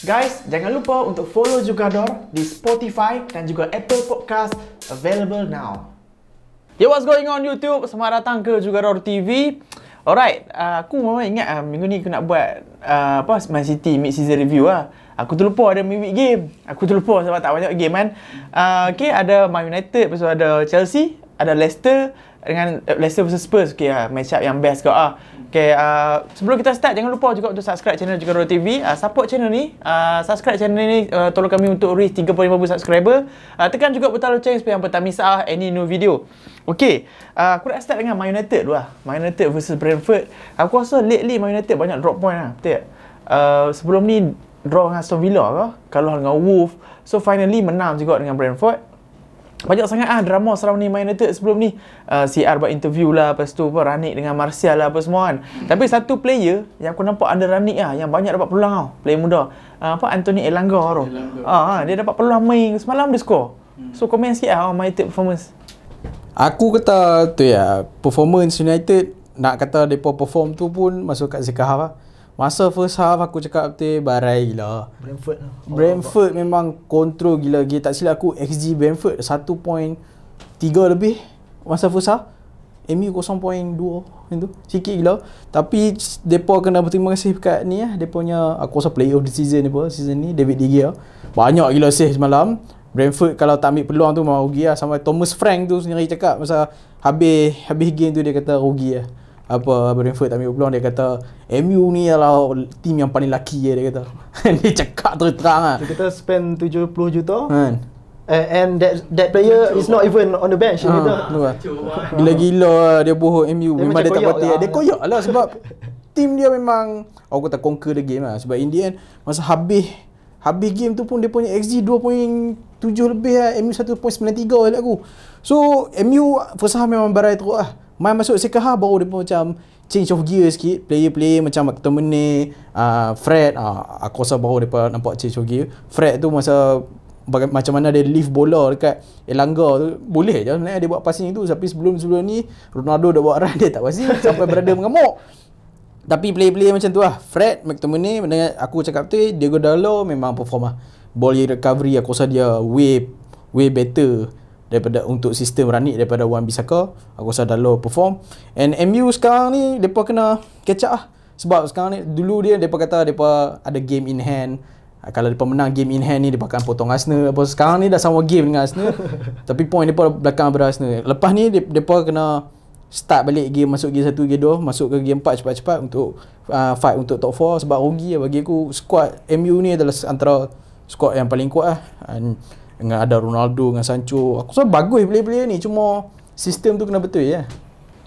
Guys, jangan lupa untuk follow juga Dor di Spotify dan juga Apple Podcast available now. Yo, what's going on YouTube? Selamat datang ke Jugador TV. Alright, uh, aku memang ingat uh, minggu ni aku nak buat uh, apa Man City mid season review lah. Aku terlupa ada midweek game. Aku terlupa sebab tak banyak game kan. Uh, okay, ada Man United, lepas ada Chelsea, ada Leicester, dengan eh, Leicester versus Spurs okey ah match up yang best kau ah. Okey uh, ah, sebelum kita start jangan lupa juga untuk subscribe channel juga Royal TV. Uh, ah, support channel ni, uh, subscribe channel ni uh, tolong kami untuk reach 35000 subscriber. Uh, tekan juga butang lonceng supaya hangpa tak miss ah any new video. Okay. uh, aku nak start dengan Man United dulu lah. Man United versus Brentford. Aku rasa lately Man United banyak drop point lah, betul tak? Uh, sebelum ni draw dengan Aston Villa ke? Kalau dengan Wolf. So finally menang juga dengan Brentford banyak sangat ah drama selama ni main United sebelum ni. Uh, ah, CR buat interview lah lepas tu apa Ranik dengan Martial lah apa semua kan. Hmm. Tapi satu player yang aku nampak ada Ranik lah yang banyak dapat peluang tau. Player muda. Uh, apa Anthony Elanga tu. Ah, ah, dia dapat peluang main semalam dia skor. Hmm. So komen sikit lah oh, United performance. Aku kata tu ya performance United nak kata depa perform tu pun masuk kat Zeka lah. Masa first half aku cakap tu, barai gila. Brentford lah. Oh, Brentford abang. memang kontrol gila gila. Tak silap aku XG Brentford 1.3 lebih masa first half. MU 0.2 macam tu. Sikit gila. Tapi depa kena berterima kasih dekat ni lah. Eh. Depa punya aku rasa Play of the season depa season ni David De Gea. Banyak gila save semalam. Brentford kalau tak ambil peluang tu memang rugi lah. Sampai Thomas Frank tu sendiri cakap masa habis habis game tu dia kata rugi lah apa Brentford tak ambil peluang dia kata MU ni adalah team yang paling lucky ya dia kata. ni cakap terus terang ah. Dia kata spend 70 juta. Kan. Uh, and that that player Cuma. is not even on the bench ha, dia ah, kata. Lah. Gila-gila dia bohong MU dia memang dia tak patut. Lah. Dia koyak lah sebab team dia memang aku kata conquer the game lah sebab Indian masa habis habis game tu pun dia punya XG 2.7 lebih lah MU 1.93 lah aku. So MU first half memang barai teruk lah main masuk Sekaha baru dia macam change of gear sikit player-player macam McTominay uh, Fred uh, aku rasa baru dia nampak change of gear Fred tu masa baga- macam mana dia lift bola dekat Elanga tu boleh je sebenarnya dia buat passing tu tapi sebelum sebelum ni Ronaldo dah buat run dia tak passing sampai berada mengamuk tapi player-player macam tu lah Fred McTominay dengan aku cakap tu Diego Dalo memang perform lah ball recovery aku rasa dia way way better daripada untuk sistem Ranik daripada Wan Bisaka aku rasa dah low perform and MU sekarang ni depa kena catch up lah sebab sekarang ni dulu dia depa kata depa ada game in hand ah, kalau depa menang game in hand ni depa akan potong Arsenal apa sekarang ni dah sama game dengan Arsenal tapi point depa belakang pada Arsenal lepas ni depa kena start balik game masuk game 1 game 2 masuk ke game 4 cepat-cepat untuk uh, fight untuk top 4 sebab rugi lah bagi aku squad MU ni adalah antara squad yang paling kuat lah and dengan ada Ronaldo dengan Sancho aku rasa bagus player-player ni cuma sistem tu kena betul ya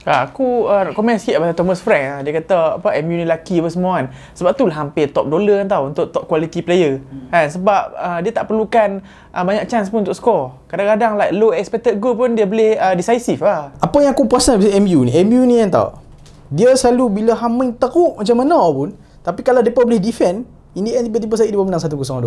Ha, aku uh, komen sikit pasal Thomas Frank lah. Dia kata apa MU ni lucky apa semua kan. Sebab tu lah hampir top dollar kan tau untuk top quality player. Hmm. Kan? Sebab uh, dia tak perlukan uh, banyak chance pun untuk score. Kadang-kadang like low expected goal pun dia boleh uh, decisive lah. Apa yang aku perasan pasal MU ni, MU ni kan tau. Dia selalu bila humming teruk macam mana pun. Tapi kalau mereka boleh defend, ini the tiba-tiba saya dia menang 1-0 2-0. Hmm, ada,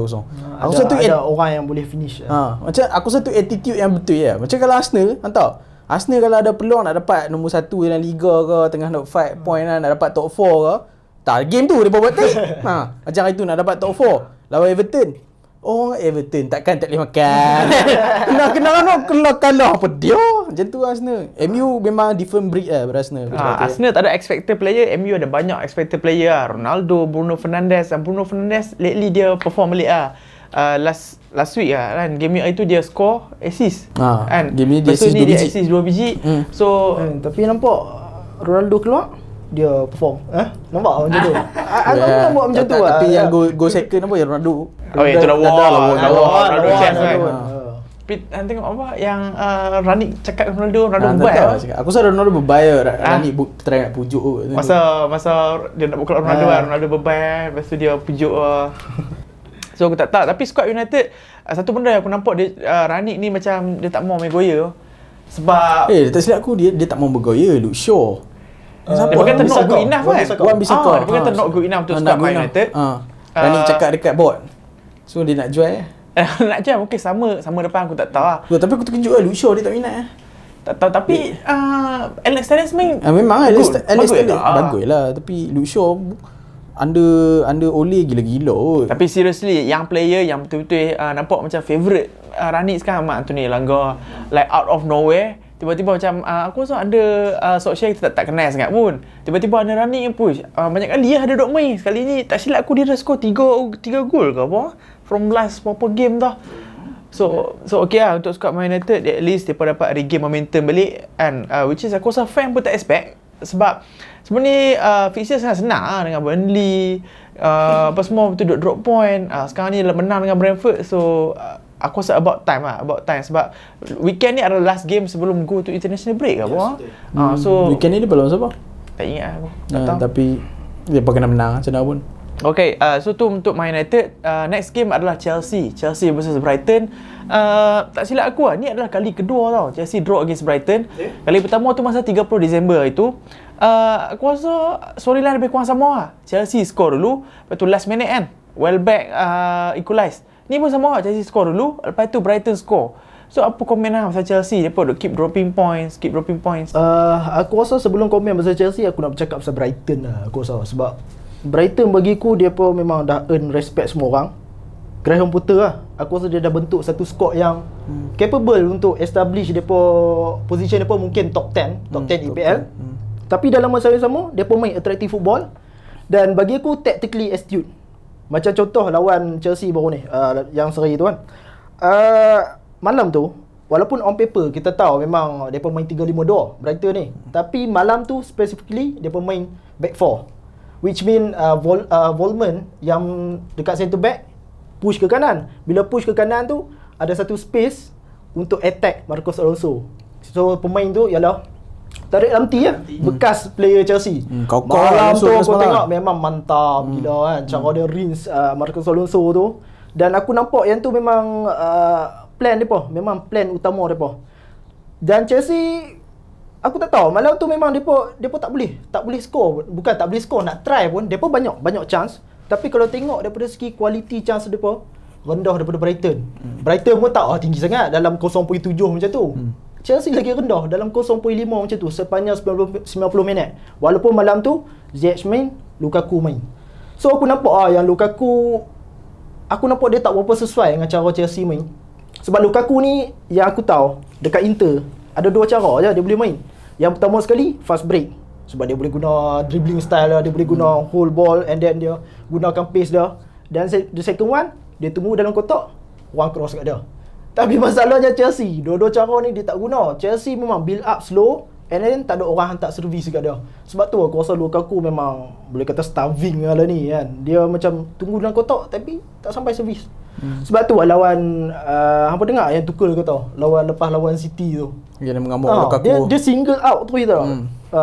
aku satu ada at- orang yang boleh finish. Ha, ya. Ah, macam aku satu attitude yang betul ya. Macam kalau Arsenal, hantar. Arsenal kalau ada peluang nak dapat nombor 1 dalam liga ke tengah nak fight hmm. point lah, nak dapat top 4 ke, tak game tu depa buat tak. ha, macam itu nak dapat top 4 lawan Everton. Oh, Everton eh, takkan tak boleh makan. Kenal kenal nak kena kalah apa dia? Macam tu Arsenal. Lah, MU memang different breed lah pada Arsenal. Ha, ah, tak ada expected player, MU ada banyak expected player lah. Ronaldo, Bruno Fernandes dan Bruno Fernandes lately dia perform balik lah. Uh, last last week lah kan game itu dia score assist ha, kan game ni dia assist 2 biji, dia assist 2 biji. Hmm. so hmm, tapi nampak Ronaldo keluar dia perform. Eh? Nampak macam tu? Aku pun nak buat macam tu lah. Tapi yang go second apa yang Ronaldo? Oh, itu dah war. Ronaldo chance kan. Pit nanti tengok apa yang uh, Rani cakap dengan Ronaldo, Ronaldo nah, buat. Aku rasa Ronaldo berbayar ah. Rani ah. try nak pujuk Masa masa dia nak buka Ronaldo, ah. ah Ronaldo berbayar, lepas tu dia pujuk. so aku tak tahu tapi squad United satu benda yang aku nampak dia uh, Rani ni macam dia tak mau main goya. Sebab Eh, tak silap aku dia dia tak mau bergoya, look sure. Dia berkata not good enough kan? Wan Bissaka. Ah, dia berkata ha, ha. ah, not good enough untuk Scott United. Ha. Dan dia cakap dekat board. So dia nak jual eh? Eh, nak jual mungkin okay, sama sama depan aku tak tahu lah. Oh, tapi aku terkejut lah. Lucio dia tak minat eh. Tak tahu tapi ah, Alex Telles main Ah, Memang lah, good. Alex, Alex Telles lah. bagus lah. Tapi Lucio under under Ole gila-gila oh. Tapi seriously yang player yang betul-betul uh, nampak macam favourite uh, Ranit sekarang Mark Anthony Langga. Like out of nowhere. Tiba-tiba macam uh, aku rasa ada uh, ah, sok share kita tak, tak kenal sangat pun. Tiba-tiba ada running yang push. Uh, banyak kali ya ada duduk main. Sekali ni tak silap aku dia dah tiga, tiga gol ke apa. From last proper game tu. So, so okay lah untuk squad main United at least mereka dapat regain momentum balik. And, uh, which is aku rasa fan pun tak expect. Sebab sebenarnya uh, fixture sangat senang lah dengan Burnley. Uh, apa semua tu duduk drop point. Uh, sekarang ni menang dengan Brentford. So uh, aku rasa about time lah about time sebab weekend ni adalah last game sebelum go to international break apa yes, ha uh, so weekend ni dia belum sebab tak ingat aku tak uh, tapi dia pun kena menang macam pun Okay, uh, so tu untuk Man United uh, Next game adalah Chelsea Chelsea versus Brighton uh, Tak silap aku lah, ni adalah kali kedua tau Chelsea draw against Brighton Kali pertama tu masa 30 Disember itu uh, Aku rasa storyline lebih kurang sama lah Chelsea score dulu Lepas tu last minute kan Well back uh, equalize Ni pun sama lah Chelsea score dulu Lepas tu Brighton score So apa komen lah pasal Chelsea Dia pun keep dropping points Keep dropping points uh, Aku rasa sebelum komen pasal Chelsea Aku nak bercakap pasal Brighton lah Aku rasa sebab Brighton bagi aku Dia pun memang dah earn respect semua orang Graham Potter lah Aku rasa dia dah bentuk satu squad yang hmm. Capable untuk establish dia pun Position dia pun mungkin top 10 Top hmm, 10 EPL hmm. Tapi dalam masa yang sama Dia pun main attractive football Dan bagi aku tactically astute macam contoh lawan Chelsea baru ni uh, yang seri tu kan. Uh, malam tu walaupun on paper kita tahu memang depa main 3-5-2 Brighton ni. Tapi malam tu specifically depa main back 4. Which mean uh, Vol uh, Volman yang dekat centre back push ke kanan. Bila push ke kanan tu ada satu space untuk attack Marcos Alonso. So pemain tu ialah Tarik Lamptey eh. ya. Hmm. Bekas hmm. player Chelsea. Hmm. Kau malam tu aku malam. tengok memang mantap hmm. gila kan. Eh. Cara hmm. dia rinse uh, Marcus Alonso tu. Dan aku nampak yang tu memang uh, plan dia pun. Memang plan utama dia pun. Dan Chelsea aku tak tahu malam tu memang depa depa tak boleh tak boleh skor bukan tak boleh skor nak try pun depa banyak banyak chance tapi kalau tengok daripada segi kualiti chance depa rendah daripada Brighton. Hmm. Brighton pun tak oh, tinggi sangat dalam 0.7 macam tu. Hmm. Chelsea lagi rendah dalam 0.5 macam tu sepanjang 90, 90 minit. Walaupun malam tu Ziyech main, Lukaku main. So aku nampak ah yang Lukaku aku nampak dia tak berapa sesuai dengan cara Chelsea main. Sebab Lukaku ni yang aku tahu dekat Inter ada dua cara je dia boleh main. Yang pertama sekali fast break sebab dia boleh guna dribbling style dia, lah, dia boleh guna hmm. whole ball and then dia gunakan pace dia. Dan the second one dia tunggu dalam kotak, one cross kat dia. Tapi masalahnya Chelsea, dua-dua cara ni dia tak guna. Chelsea memang build up slow and then tak ada orang hantar servis dekat dia. Sebab tu aku rasa Lukaku memang boleh kata starving ala ni kan. Dia macam tunggu dalam kotak tapi tak sampai servis. Hmm. Sebab tu lawan uh, hampa dengar yang tukar kata lawan lepas lawan City tu. Dia nak mengamuk ha, ah, Lukaku. Dia, dia single out tu kita. Hmm. Uh,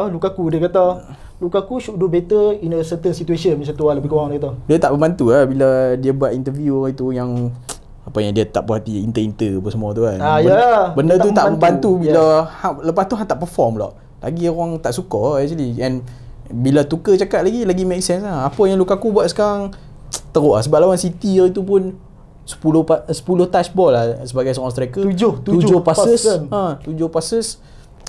ah, ah, Lukaku dia kata Lukaku should do better in a certain situation macam tu lah lebih kurang dia kata. Dia tak membantu lah bila dia buat interview orang itu yang apa yang dia tak puas hati inter-inter apa semua tu kan. Ah, benda, benda tu tak membantu bila ha, lepas tu hang tak perform pula. Lagi orang tak suka actually and bila tukar cakap lagi lagi make sense lah. Apa yang Lukaku buat sekarang teruk lah sebab lawan City hari tu pun 10 10 touch ball lah sebagai seorang striker. 7 7, passes. Pasen. Ha 7 passes.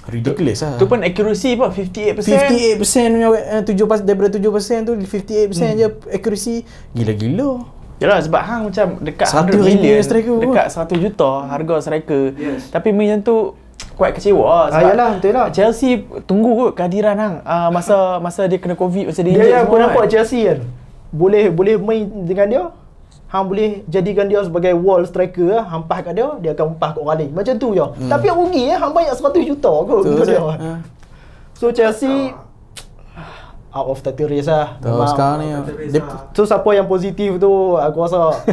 Ridiculous lah Tu pun accuracy apa 58% 58% punya 7% eh, daripada 7% tu 58% hmm. je accuracy Gila-gila Yalah sebab hang macam dekat 100 million, striker dekat 100 juta harga striker. Yes. Tapi macam tu kuat kecewa ah, sebab ah, yalah, betul lah. Chelsea tunggu kot kehadiran hang uh, masa masa dia kena covid masa dia injek. Ya aku nampak kan. Chelsea kan. Boleh boleh main dengan dia. Hang boleh jadikan dia sebagai wall striker lah. Hang pas kat dia, dia akan umpah kat orang lain. Macam tu je. Hmm. Tapi rugi eh. Hang bayar 100 juta kot. So, dia. Uh. so Chelsea uh out of the race lah Tahu sekarang ni lah. lah. So siapa yang positif tu aku rasa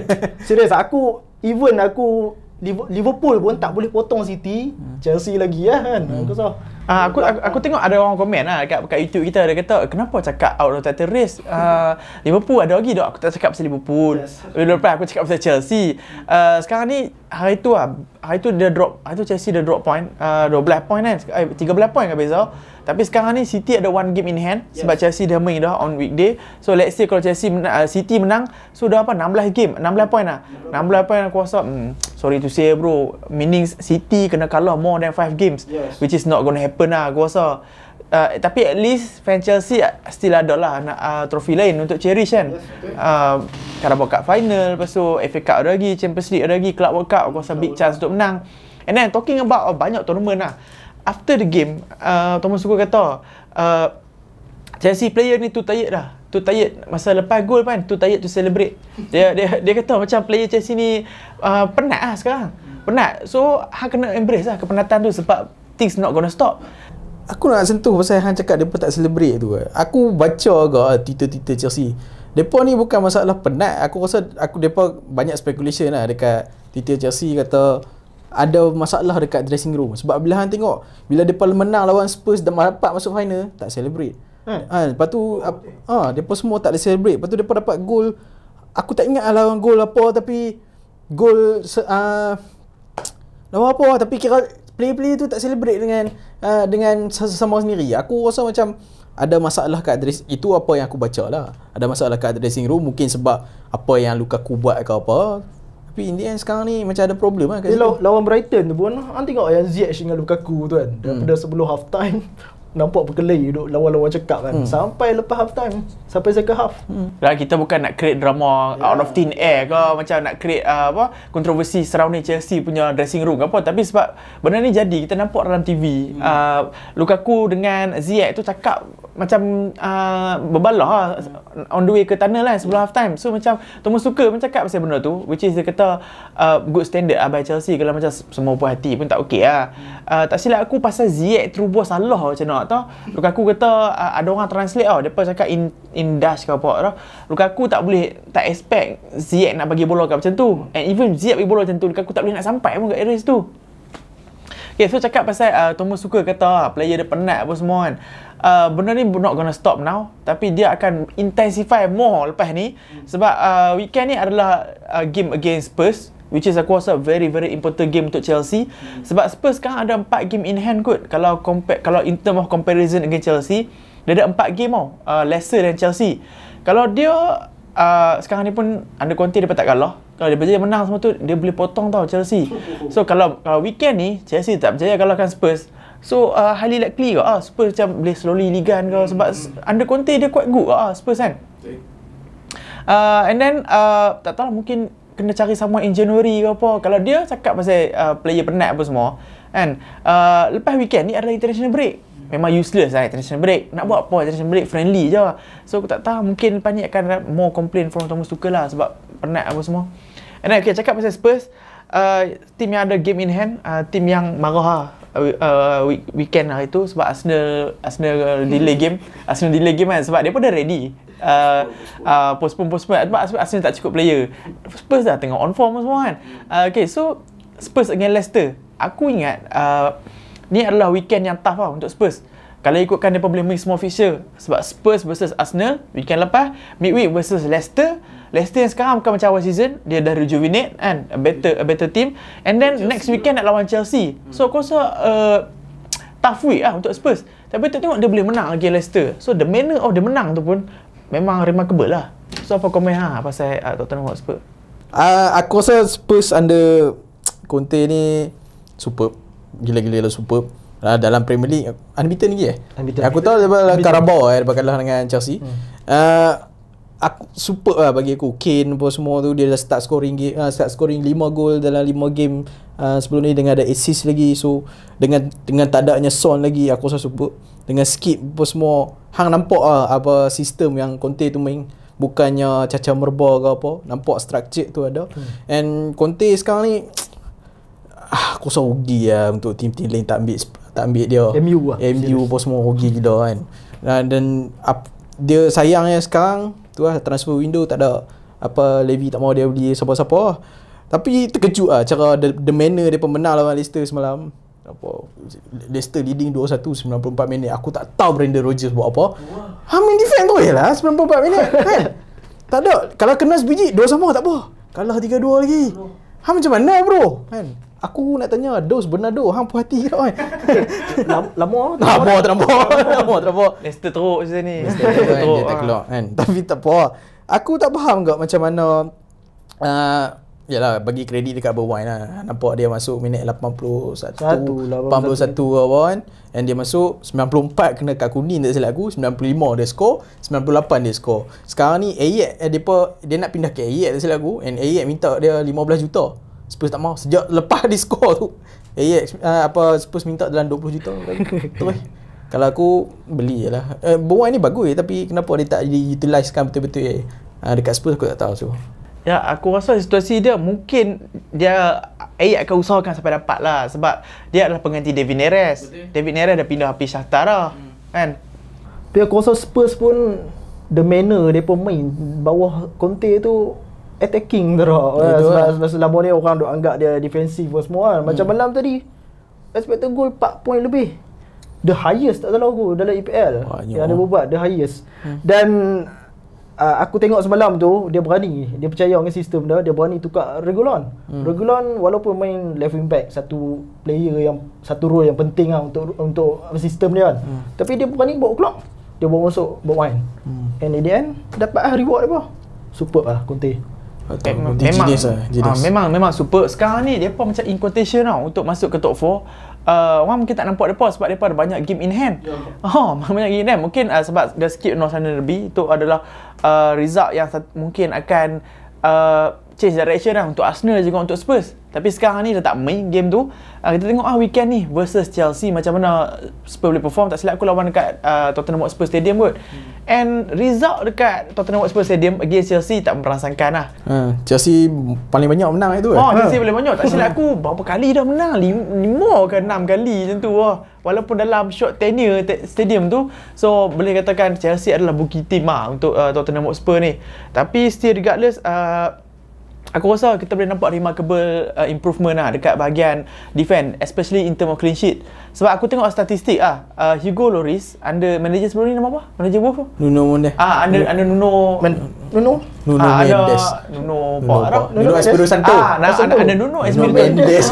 Serius aku even aku Liverpool pun tak boleh potong City hmm. Chelsea lagi lah kan hmm. aku rasa Uh, aku, aku, aku tengok ada orang komen lah kat dekat YouTube kita ada kata kenapa cakap out of title race uh, Liverpool ada lagi dok Aku tak cakap pasal Liverpool yes. Lepas aku cakap pasal Chelsea uh, Sekarang ni hari tu ah hari tu dia drop hari tu Chelsea dia drop point uh, 12 point kan eh, 13 point kan Bezal tapi sekarang ni City ada one game in hand yes. sebab Chelsea dah main dah on weekday so let's say kalau Chelsea men- uh, City menang so dah apa 16 game 16 point lah 16, 16 point aku rasa hmm, sorry to say bro meaning City kena kalah more than 5 games yes. which is not gonna happen lah aku rasa uh, tapi at least fan Chelsea still ada lah nak uh, trofi lain untuk cherish kan. Yes, uh, Carabao Cup final, lepas tu FA Cup ada lagi, Champions League ada lagi, Club World Cup, aku rasa big chance untuk menang. And then talking about oh, banyak tournament lah. After the game, uh, Thomas Tuchel kata, uh, Chelsea player ni too tired dah. Too tired masa lepas gol kan, too tired to celebrate. dia dia dia kata macam player Chelsea ni uh, penat lah sekarang. Penat. So, Hang kena embrace lah kepenatan tu sebab things not gonna stop aku nak sentuh pasal hang cakap depa tak celebrate tu. Aku baca ke ah, Twitter-Twitter Chelsea. Depa ni bukan masalah penat. Aku rasa aku depa banyak speculation lah dekat Twitter Chelsea kata ada masalah dekat dressing room. Sebab bila hang tengok bila depa menang lawan Spurs dan dapat masuk final, tak celebrate. Ha, ha lepas tu ah ha, depa semua tak ada celebrate. Lepas tu depa dapat gol. Aku tak ingat lah lawan gol apa tapi gol uh, lawan apa tapi kira player-player tu tak celebrate dengan uh, dengan sama sendiri. Aku rasa macam ada masalah kat dressing itu apa yang aku baca lah. Ada masalah kat dressing room mungkin sebab apa yang luka aku buat ke apa. Tapi in the end sekarang ni macam ada problem lah kat situ. Lawan Brighton tu pun, kan tengok yang ZH dengan Lukaku tu kan. Hmm. Daripada hmm. sebelum half time, nampak berkelahi duduk lawa-lawa cekap kan hmm. sampai lepas half time sampai second half hmm. dan lah, kita bukan nak create drama yeah. out of thin air ke macam nak create uh, apa kontroversi surrounding Chelsea punya dressing room ke apa tapi sebab benda ni jadi kita nampak dalam TV hmm. uh, Lukaku dengan Ziyech tu cakap macam uh, berbalah uh, hmm. on the way ke tunnel lah sebelum hmm. half time so macam Thomas suka pun cakap pasal benda tu which is dia kata uh, good standard lah by Chelsea kalau macam semua puas hati pun tak ok lah hmm. uh, tak silap aku pasal Ziyech terubah salah macam nak tengok luka Lukaku kata uh, ada orang translate tau depa cakap in in dash ke apa tau Lukaku tak boleh tak expect Ziyech nak bagi bola ke macam tu and even Ziyech bagi bola macam tu Lukaku tak boleh nak sampai pun kat area situ Okay, so cakap pasal uh, Thomas suka kata ah, player dia penat apa semua kan. Uh, benda ni not gonna stop now tapi dia akan intensify more lepas ni sebab uh, weekend ni adalah uh, game against Spurs. Which is aku rasa very very important game untuk Chelsea hmm. Sebab Spurs sekarang ada 4 game in hand kot Kalau compa- kalau in term of comparison dengan Chelsea Dia ada 4 game tau oh, uh, Lesser than Chelsea Kalau dia uh, Sekarang ni pun under Conte dia tak kalah Kalau dia berjaya menang semua tu Dia boleh potong tau Chelsea So kalau kalau weekend ni Chelsea tak berjaya kalahkan Spurs So uh, highly likely ke uh, ah, Spurs macam boleh slowly ligan ke Sebab hmm. under Conte dia quite good ke uh, ah, Spurs kan uh, And then uh, Tak tahu lah, mungkin kena cari someone in January ke apa kalau dia cakap pasal uh, player penat apa semua kan uh, lepas weekend ni adalah international break memang useless lah international break nak buat apa international break friendly je so aku tak tahu mungkin lepas ni akan more complain from Thomas Tuchel lah sebab penat apa semua and then okay, cakap pasal Spurs uh, team yang ada game in hand uh, team yang marah lah Uh, uh weekend hari lah tu sebab Arsenal Arsenal delay hmm. game Arsenal delay game kan sebab dia pun dah ready Uh, uh, postpone postpone sebab sebab asalnya tak cukup player Spurs dah tengah on form semua kan uh, okay so Spurs dengan Leicester aku ingat uh, ni adalah weekend yang tough lah untuk Spurs kalau ikutkan mereka boleh main semua official sebab Spurs versus Arsenal weekend lepas midweek versus Leicester Leicester yang sekarang bukan macam awal season dia dah rejuvenate kan a better a better team and then Chelsea next weekend nak lawan Chelsea hmm. so aku rasa uh, tough week lah untuk Spurs tapi tu tengok dia boleh menang lagi Leicester so the manner of dia menang tu pun memang remarkable lah. So apa komen ha pasal uh, Tottenham Hotspur? Uh, aku rasa Spurs under Conte ni superb. Gila-gila lah superb. Uh, dalam Premier League unbeaten lagi eh. Unbeaten. Aku tahu daripada unbeaten. Carabao eh daripada kalah dengan Chelsea. Hmm. Uh, aku superb lah bagi aku Kane pun semua tu dia dah start scoring uh, start scoring 5 gol dalam 5 game uh, sebelum ni dengan ada assist lagi so dengan dengan tak adanya son lagi aku rasa super dengan skip pun semua hang nampak lah apa sistem yang Conte tu main bukannya cacau merba ke apa nampak structure tu ada hmm. and Conte sekarang ni ah, aku rasa rugi lah untuk tim-tim lain tak ambil tak ambil dia MU lah MU pun semua rugi gila kan dan, ah, dan ap, dia sayangnya sekarang tu lah transfer window tak ada apa Levy tak mau dia beli siapa-siapa lah. Tapi terkejut lah cara the, the manner dia pemenang lah Leicester semalam. Apa Leicester leading 2-1 94 minit. Aku tak tahu Brendan Rodgers buat apa. Hamin defend tu lah 94 minit kan. tak ada. Kalau kena sebiji 2 sama tak apa. Kalah 3-2 lagi. Hang macam mana bro? Kan? Aku nak tanya, dose benar do, hang puhati ke oi? Kan? Lama ah. Lama tak nampak. tak nampak. Leicester teruk je ni. Leicester teruk. Kan? Ah. Kan? Tapi tak apa. Aku tak faham gak macam mana uh, Yalah bagi kredit dekat Berwine lah Nampak dia masuk minit 81 81 apa kan And dia masuk 94 kena kat kuning tak silap aku 95 dia skor 98 dia skor Sekarang ni AYAT e eh, dia, dia nak pindah ke AYAT e tak silap aku And AYAT e minta dia 15 juta Spurs tak mau sejak lepas dia skor tu AYAT uh, eh, apa Spurs minta dalam 20 juta Terus eh? Kalau aku beli je lah eh, Berwine ni bagus eh, tapi kenapa dia tak diutilisekan betul-betul eh? Uh, dekat Spurs aku tak tahu so Ya, aku rasa situasi dia mungkin dia Ayat akan usahakan sampai dapat lah sebab dia adalah pengganti David Neres. Betul. David Neres dah pindah api Shakhtar lah. Hmm. Kan? Tapi aku rasa Spurs pun the manner dia pun main bawah Conte tu attacking teruk. Betul. Lah. Sebab selama ni orang duk anggap dia defensif pun semua kan. Hmm. Macam hmm. malam tadi, expected goal 4 point lebih. The highest tak salah aku dalam EPL Banyak. yang dia buat. The highest. Hmm. Dan Ah, aku tengok semalam tu dia berani dia percaya dengan sistem dia dia berani tukar Regulon. Hmm. Regulon walaupun main left wing back satu player yang satu role yang penting lah untuk untuk sistem dia kan. Hmm. Tapi dia berani bawa clock. Dia bawa masuk bawa main. Hmm. And in dapat lah reward dia. Super lah Conte. Lah, ah, memang, memang, lah, memang, memang super. Sekarang ni dia pun macam in quotation tau untuk masuk ke top 4 uh, orang mungkin tak nampak depa sebab depa ada banyak game in hand. yeah. Ha, oh, banyak game in hand. Mungkin uh, sebab dia skip no sana lebih itu adalah uh, result yang mungkin akan uh, change direction lah untuk Arsenal juga untuk Spurs. Tapi sekarang ni dah tak main game tu. Uh, kita tengok ah weekend ni versus Chelsea macam mana Spurs boleh perform tak silap aku lawan dekat uh, Tottenham Hotspur Stadium kot. Hmm. And result dekat Tottenham Hotspur Stadium against Chelsea tak merasangkan lah. Hmm, Chelsea paling banyak menang itu. Eh? Oh, Chelsea ha. paling banyak. Tak silap aku berapa kali dah menang. Lim, lima ke enam kali macam tu. Oh. Walaupun dalam short tenure stadium tu. So, boleh katakan Chelsea adalah bukit tim lah untuk uh, Tottenham Hotspur ni. Tapi still regardless, uh, aku rasa kita boleh nampak remarkable uh, improvement lah dekat bahagian defend especially in term of clean sheet sebab aku tengok statistik ah uh, Hugo Loris under manager sebelum ni nama apa? manager Wolf tu? Nuno Mendes ah uh, under, under Nuno Men Nuno? Nuno uh, Mendes Nuno Nuno Espiro Santo ah, nah, under Nuno Mendes. Santo Nuno Mendes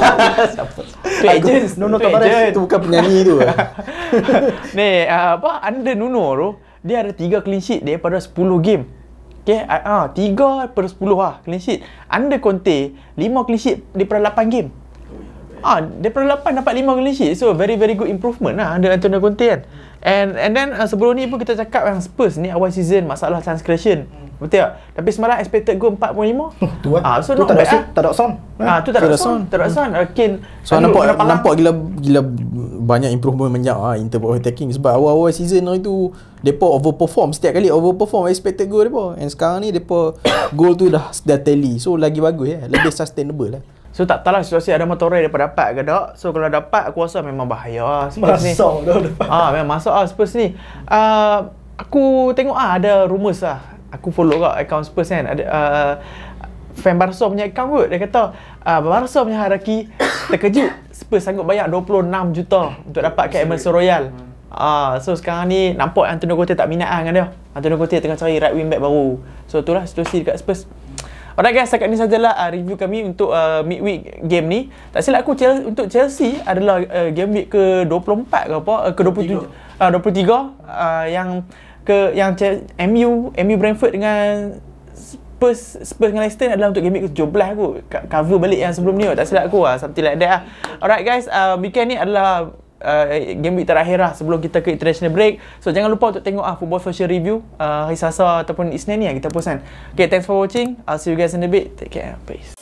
Pages Nuno Tavares tu bukan penyanyi tu ni ah, apa under Nuno tu dia ada 3 clean sheet pada 10 game Okay, ah, ah, tiga per sepuluh lah clean sheet. Under Conte, 5 clean sheet daripada 8 game. Ah, daripada 8 dapat lima clean sheet. So, very very good improvement lah under Antonio Conte kan. And and then uh, sebelum ni pun kita cakap yang Spurs ni awal season masalah transgression. Hmm. Betul tak? Tapi semalam expected goal 4.5. Kan? ah, so tu tak ada sound, ah. tak ada sound. Ah, tu tak ada sound, tak ada sound. Kane so Andrew, nampak nampak, lah. nampak gila gila banyak improvement menyak ah in terms of attacking sebab awal-awal season hari tu Depa overperform setiap kali overperform expected goal depa. And sekarang ni depa goal tu dah dah tally. So lagi bagus eh. Lebih sustainable lah. So tak tahulah situasi ada motor dia dapat dapat ke tak. So kalau dapat aku rasa memang bahaya lah Spurs ni. Masuk dah Ah memang masuk ah Spurs ni. Uh, aku tengok ah ada rumours lah. Aku follow kat account Spurs kan. Ada uh, fan Barca punya account kot. Dia kata uh, Barca punya hierarchy terkejut Spurs sanggup bayar 26 juta untuk dapat ke Emerson Royal. Hmm. Ah, so sekarang ni nampak Antonio Conte tak minat lah dengan dia. Antonio ah, Conte tengah cari right wing back baru. So itulah situasi dekat Spurs. Alright guys, setakat ni sajalah uh, review kami untuk uh, midweek game ni. Tak silap aku Chelsea, untuk Chelsea adalah uh, game week ke-24 ke apa? Uh, ke-23. Uh, 23 uh, yang ke yang Chelsea, MU, MU Brentford dengan Spurs, Spurs dengan Leicester adalah untuk game week ke-17 aku. Cover balik yang sebelum ni. Tak silap aku lah. Something like that lah. Alright guys, uh, weekend ni adalah Uh, game week terakhir lah sebelum kita ke international break. So jangan lupa untuk tengok ah football social review uh, hari ataupun Isnin ni yang kita post kan. Okay, thanks for watching. I'll see you guys in a bit. Take care. Peace.